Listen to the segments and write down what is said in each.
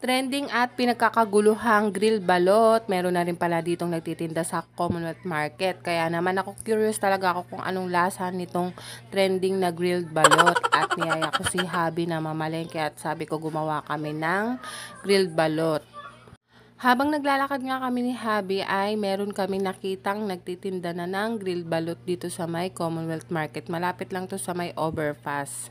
Trending at pinagkakaguluhang grill balot. Meron na rin pala ditong nagtitinda sa Commonwealth Market. Kaya naman ako curious talaga ako kung anong lasa nitong trending na grilled balot. At niyaya ko si Habi na mamalengke at sabi ko gumawa kami ng grilled balot. Habang naglalakad nga kami ni Habi ay meron kami nakitang nagtitinda na ng grilled balot dito sa may Commonwealth Market. Malapit lang to sa may overpass.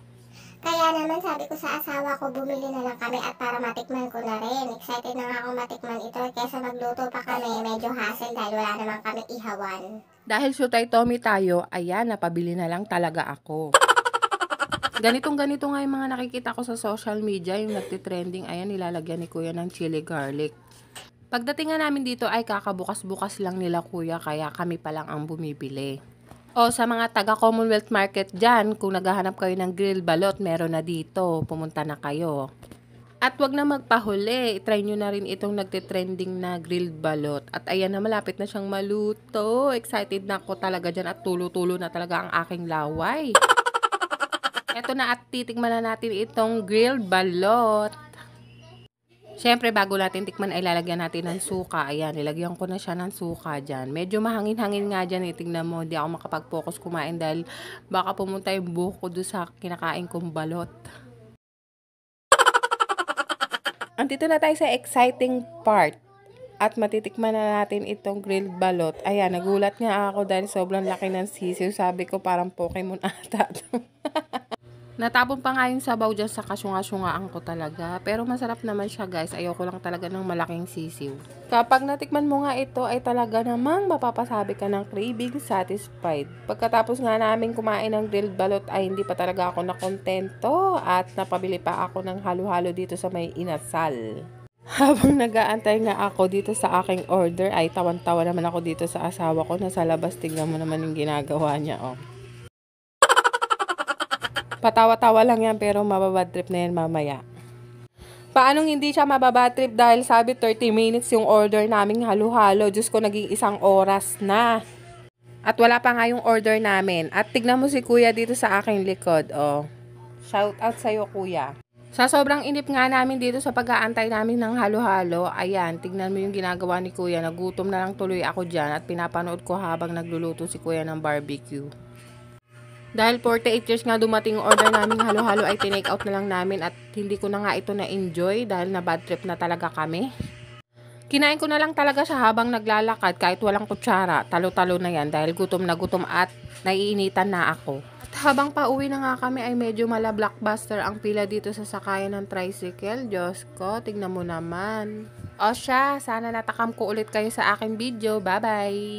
Kaya naman sabi ko sa asawa ko, bumili na lang kami at para matikman ko na rin. Excited na nga ako matikman ito kaysa magluto pa kami, medyo hassle dahil wala naman kami ihawan. Dahil sutay Tommy tayo, ayan, napabili na lang talaga ako. Ganitong ganito nga yung mga nakikita ko sa social media, yung nagtitrending, ayan, nilalagyan ni kuya ng chili garlic. Pagdatingan namin dito ay kakabukas-bukas lang nila kuya, kaya kami pa lang ang bumibili. O sa mga taga Commonwealth Market dyan, kung naghahanap kayo ng grill balot, meron na dito. Pumunta na kayo. At wag na magpahuli, try nyo na rin itong nagte-trending na grilled balot. At ayan na, malapit na siyang maluto. Excited na ako talaga dyan at tulo-tulo na talaga ang aking laway. Ito na at titikman na natin itong grilled balot. Siyempre, bago natin tikman ay lalagyan natin ng suka. Ayan, nilagyan ko na siya ng suka dyan. Medyo mahangin-hangin nga dyan. Itignan eh. mo, hindi ako makapag-focus kumain dahil baka pumunta yung buhok ko doon sa kinakain kong balot. Andito na tayo sa exciting part. At matitikman na natin itong grilled balot. Ayan, nagulat nga ako dahil sobrang laki ng sisiw. Sabi ko parang Pokemon ata. Natapon pa nga yung sabaw dyan sa kasyunga-syungaan ko talaga. Pero masarap naman siya guys. Ayoko lang talaga ng malaking sisiw. Kapag natikman mo nga ito ay talaga namang mapapasabi ka ng craving satisfied. Pagkatapos nga namin kumain ng grilled balot ay hindi pa talaga ako nakontento at napabili pa ako ng halo-halo dito sa may inasal. Habang nagaantay nga ako dito sa aking order, ay tawan-tawa naman ako dito sa asawa ko na sa labas. Tingnan mo naman yung ginagawa niya, oh. Patawa-tawa lang yan pero mababad na yan mamaya. Paanong hindi siya mababad dahil sabi 30 minutes yung order naming halo-halo. Diyos ko, naging isang oras na. At wala pa nga yung order namin. At tignan mo si kuya dito sa aking likod. Oh. Shout out sa'yo kuya. Sa sobrang inip nga namin dito sa pag-aantay namin ng halo-halo, ayan, tignan mo yung ginagawa ni kuya. Nagutom na lang tuloy ako dyan at pinapanood ko habang nagluluto si kuya ng barbecue. Dahil 48 years nga dumating yung order namin halo-halo ay tinake out na lang namin at hindi ko na nga ito na-enjoy dahil na bad trip na talaga kami. Kinain ko na lang talaga siya habang naglalakad kahit walang kutsara. Talo-talo na yan dahil gutom na gutom at naiinitan na ako. At habang pauwi na nga kami ay medyo mala blockbuster ang pila dito sa sakayan ng tricycle. Diyos ko, tignan mo naman. O siya, sana natakam ko ulit kayo sa aking video. Bye-bye!